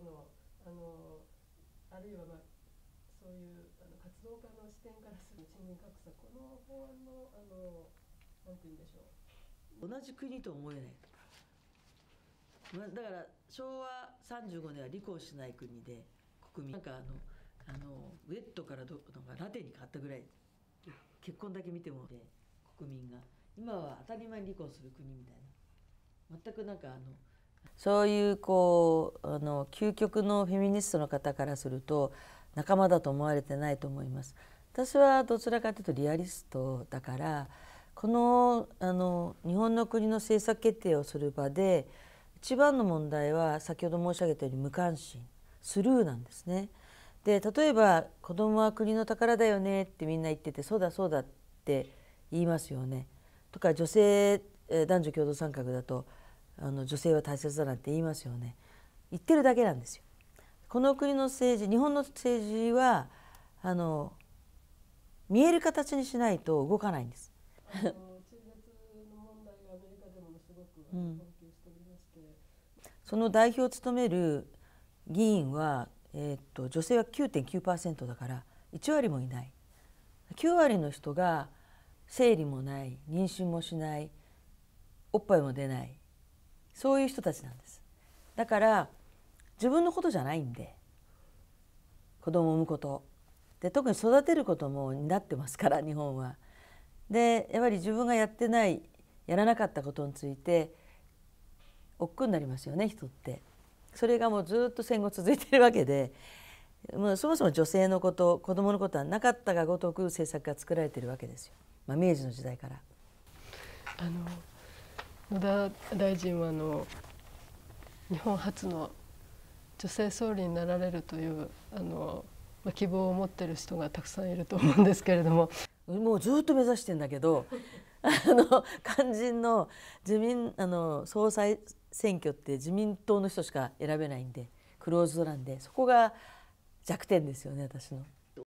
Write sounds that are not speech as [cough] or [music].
のあのあるいは、まあ、そういうあの活動家の視点からする賃金格差この法案のあのなんて言うんでしょう同じ国と思えないまあ、だから昭和35年は離婚しない国で国民なんかあのあのウェットからどのラテンに変わったぐらい結婚だけ見てもで国民が今は当たり前に離婚する国みたいな全くなんかあの。そういうこうあの究極のフェミニストの方からすると仲間だと思われてないと思います。私はどちらかというとリアリストだからこのあの日本の国の政策決定をする場で一番の問題は先ほど申し上げたように無関心スルーなんですね。で例えば「子供は国の宝だよね」ってみんな言ってて「そうだそうだ」って言いますよね。とか女性男女共同参画だとあの女性は大切だなんて言いますよね言ってるだけなんですよ。この国の政治日本の政治はあの見える形にしないと動かないんです。その代表を務める議員は、えー、っと女性は9.9%だから1割もいない9割の人が生理もない妊娠もしないおっぱいも出ないそういう人たちなんですだから自分のことじゃないんで子供を産むことで特に育てることもになってますから日本は。でやはり自分がやってないやらなかったことについて億劫になりますよね人って。それがもうずっと戦後続いてるわけでもうそもそも女性のこと子どものことはなかったがごとく政策が作られてるわけですよ、まあ、明治の時代から。あの野田大臣はあの日本初の女性総理になられるというあの、ま希望を持ってる人がたくさんいると思うんですけれども。もうずっと目指してんだけど [laughs] あの肝心の自民あの総裁選挙って自民党の人しか選べないんでクローズドなんでそこが弱点ですよね私の。